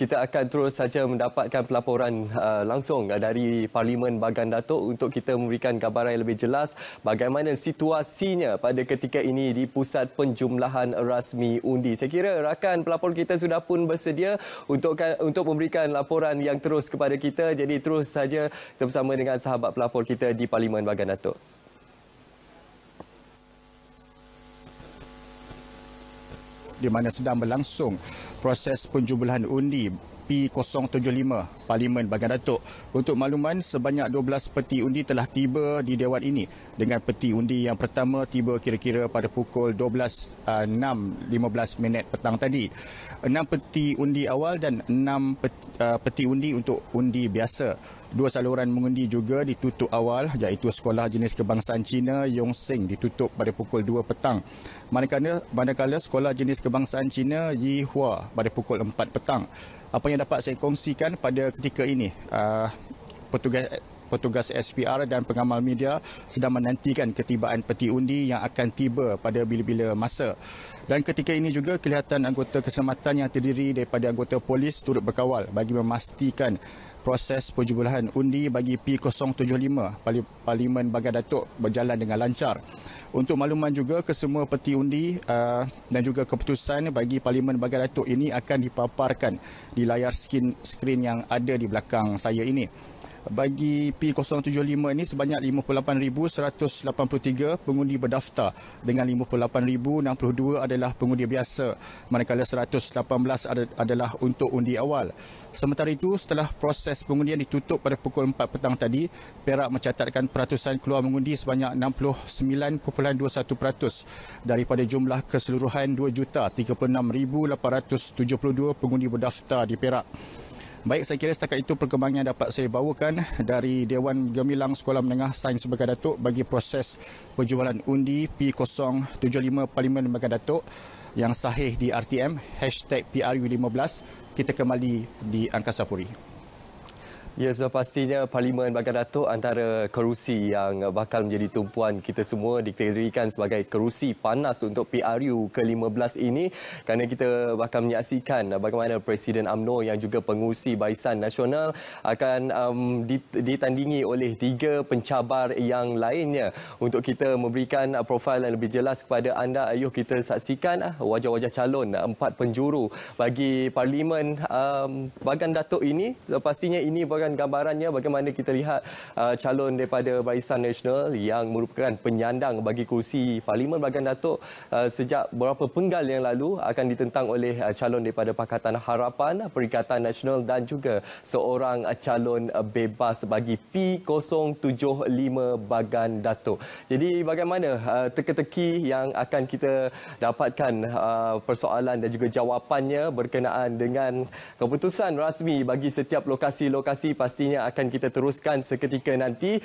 Kita akan terus saja mendapatkan pelaporan uh, langsung dari Parlimen Bagan Datuk untuk kita memberikan gambaran yang lebih jelas bagaimana situasinya pada ketika ini di Pusat Penjumlahan Rasmi Undi. Saya kira rakan pelapor kita sudah pun bersedia untuk untuk memberikan laporan yang terus kepada kita. Jadi terus saja kita bersama dengan sahabat pelapor kita di Parlimen Bagan Datuk. di mana sedang berlangsung proses penjumlahan undi P075 Parlimen Bagan Datuk. Untuk makluman, sebanyak 12 peti undi telah tiba di Dewan ini dengan peti undi yang pertama tiba kira-kira pada pukul 12.06.15 eh, minit petang tadi. 6 peti undi awal dan 6 eh, peti undi untuk undi biasa. Dua saluran mengundi juga ditutup awal iaitu sekolah jenis kebangsaan Cina Yong Seng ditutup pada pukul 2 petang. Manakala, manakala sekolah jenis kebangsaan Cina Yi Hua pada pukul 4 petang. Apa yang dapat saya kongsikan pada ketika ini, uh, petugas petugas SPR dan pengamal media sedang menantikan ketibaan peti undi yang akan tiba pada bila-bila masa. Dan ketika ini juga kelihatan anggota keselamatan yang terdiri daripada anggota polis turut berkawal bagi memastikan proses penjubelahan undi bagi P075 Parlimen Bagan Datuk berjalan dengan lancar. Untuk makluman juga kesemua peti undi uh, dan juga keputusan bagi Parlimen Bagan Datuk ini akan dipaparkan di layar skrin, skrin yang ada di belakang saya ini bagi P075 ini sebanyak 58,183 pengundi berdaftar dengan 58,062 adalah pengundi biasa manakala 118 adalah untuk undi awal. Sementara itu, setelah proses pengundian ditutup pada pukul 4 petang tadi, Perak mencatatkan peratusan keluar mengundi sebanyak 69.21% daripada jumlah keseluruhan 2,36,872 pengundi berdaftar di Perak. Baik, saya kira setakat itu perkembangan yang dapat saya bawakan dari Dewan Gemilang Sekolah Menengah Sains Bekan Datuk bagi proses penjualan undi P075 Parlimen Bekan Datuk yang sahih di RTM, hashtag PRU15. Kita kembali di Angkasa Puri. Ya, sudah pastinya Parlimen Bagan Datuk antara kerusi yang bakal menjadi tumpuan kita semua dikategorikan sebagai kerusi panas untuk PRU ke-15 ini kerana kita bakal menyaksikan bagaimana Presiden AMNO yang juga pengurusi Barisan Nasional akan um, ditandingi oleh tiga pencabar yang lainnya. Untuk kita memberikan profil yang lebih jelas kepada anda, ayuh kita saksikan ah, wajah-wajah calon empat penjuru bagi Parlimen um, Bagan Datuk ini. Sudah pastinya ini keluarkan gambarannya bagaimana kita lihat uh, calon daripada Barisan Nasional yang merupakan penyandang bagi kursi Parlimen Bagan Datuk uh, sejak beberapa penggal yang lalu akan ditentang oleh uh, calon daripada Pakatan Harapan, Perikatan Nasional dan juga seorang uh, calon uh, bebas bagi P075 Bagan Datuk. Jadi bagaimana uh, teka-teki yang akan kita dapatkan uh, persoalan dan juga jawapannya berkenaan dengan keputusan rasmi bagi setiap lokasi-lokasi pastinya akan kita teruskan seketika nanti.